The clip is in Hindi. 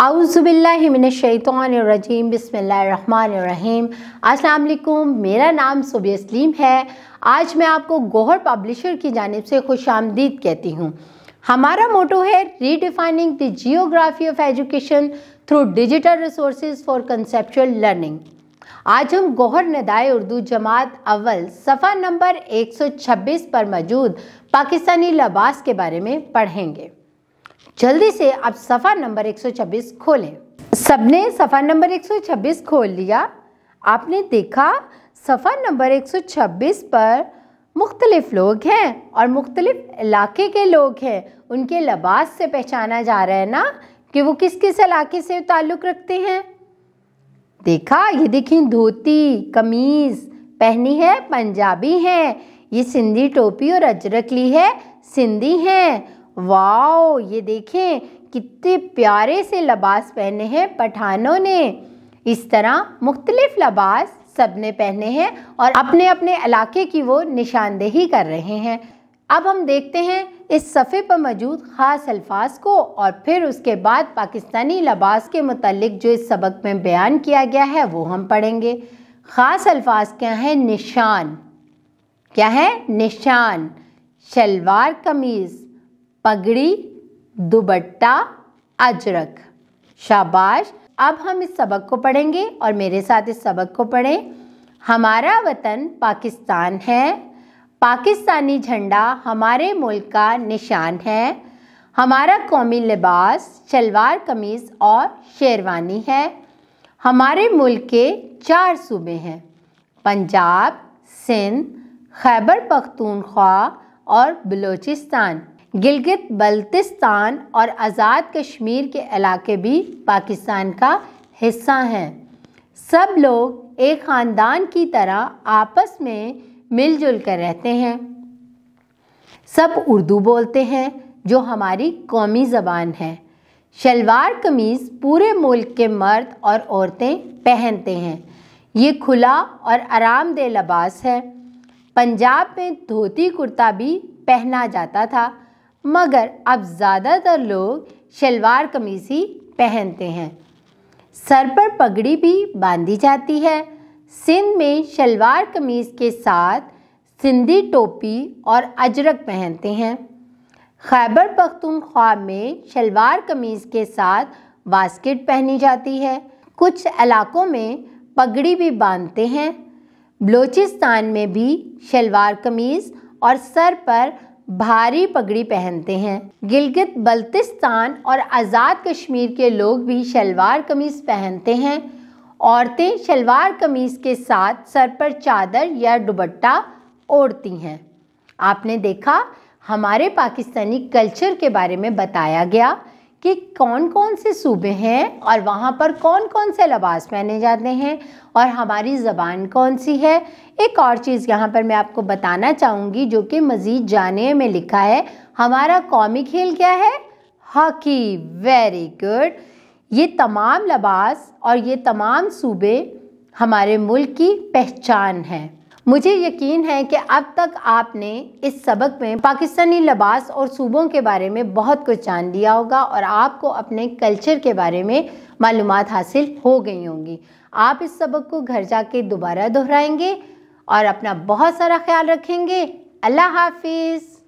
आउज़बिल्लिमिनशैतरजीम बसमीम अस्सलाम मेरा नाम सुबह सलीम है आज मैं आपको गोहर पब्लिशर की जानब से खुश आमदीद कहती हूँ हमारा मोटो है redefining the geography of education through digital resource for conceptual learning आज हम गोहर नदाय उर्दू जमात अव्वल सफ़ा नंबर 126 पर मौजूद पाकिस्तानी लबास के बारे में पढ़ेंगे जल्दी से आप सफ़ा नंबर 126 खोलें सबने सफ़ा नंबर 126 खोल लिया आपने देखा सफ़ा नंबर 126 पर मुख्तलिफ लोग हैं और मुख्तलिफ इलाके के लोग हैं उनके लबास से पहचाना जा रहा है ना कि वो किस किस इलाके से ताल्लुक़ रखते हैं देखा ये देखें धोती कमीज़ पहनी है पंजाबी हैं ये सिंधी टोपी और अजरक ली है सिंधी हैं वाओ ये देखें कितने प्यारे से लबास पहने हैं पठानों ने इस तरह मुख्तलिफ लबास सब ने पहने हैं और अपने अपने इलाके की वो निशानदेही कर रहे हैं अब हम देखते हैं इस सफ़े पर मौजूद ख़ास अल्फाज को और फिर उसके बाद पाकिस्तानी लबास के मतलब जो इस सबक में बयान किया गया है वो हम पढ़ेंगे ख़ास अल्फाज क्या हैं निशान क्या है निशान शलवार कमीज़ पगड़ी दुबट्टा अजरक शाबाश अब हम इस सबक को पढ़ेंगे और मेरे साथ इस सबक को पढ़ें हमारा वतन पाकिस्तान है पाकिस्तानी झंडा हमारे मुल्क का निशान है हमारा कौमी लिबास शलवार कमीज़ और शेरवानी है हमारे मुल्क के चार सूबे हैं पंजाब सिंध खैबर पख्तूनख्वा और बलूचिस्तान गिलगित बल्तिस्तान और आज़ाद कश्मीर के इलाके भी पाकिस्तान का हिस्सा हैं सब लोग एक ख़ानदान की तरह आपस में मिलजुल कर रहते हैं सब उर्दू बोलते हैं जो हमारी कौमी ज़बान है शलवार कमीज़ पूरे मुल्क के मर्द और औरतें पहनते हैं ये खुला और आरामदेह लबास है पंजाब में धोती कुर्ता भी पहना जाता था मगर अब ज़्यादातर लोग शलवार कमीज ही पहनते हैं सर पर पगड़ी भी बांधी जाती है सिंध में शलवार कमीज के साथ सिंधी टोपी और अजरक पहनते हैं खैबर पख्तूनख्वा में शलवार कमीज के साथ बास्केट पहनी जाती है कुछ इलाकों में पगड़ी भी बांधते हैं बलूचिस्तान में भी शलवार कमीज़ और सर पर भारी पगड़ी पहनते हैं गिलगित बल्तिस्तान और आज़ाद कश्मीर के लोग भी शलवार कमीज पहनते हैं औरतें शलवार कमीज के साथ सर पर चादर या दुबट्टा ओढ़ती हैं आपने देखा हमारे पाकिस्तानी कल्चर के बारे में बताया गया कि कौन कौन से सूबे हैं और वहाँ पर कौन कौन से लबास पहने जाते हैं और हमारी ज़बान कौन सी है एक और चीज़ यहाँ पर मैं आपको बताना चाहूँगी जो कि मज़ीद जाने में लिखा है हमारा कौमी खेल क्या है हॉकी वेरी गुड ये तमाम लबास और ये तमाम सूबे हमारे मुल्क की पहचान हैं मुझे यकीन है कि अब तक आपने इस सबक में पाकिस्तानी लबास और सूबों के बारे में बहुत कुछ जान लिया होगा और आपको अपने कल्चर के बारे में मालूम हासिल हो गई होंगी आप इस सबक को घर जाके दोबारा दोहराएंगे और अपना बहुत सारा ख्याल रखेंगे अल्लाह हाफिज़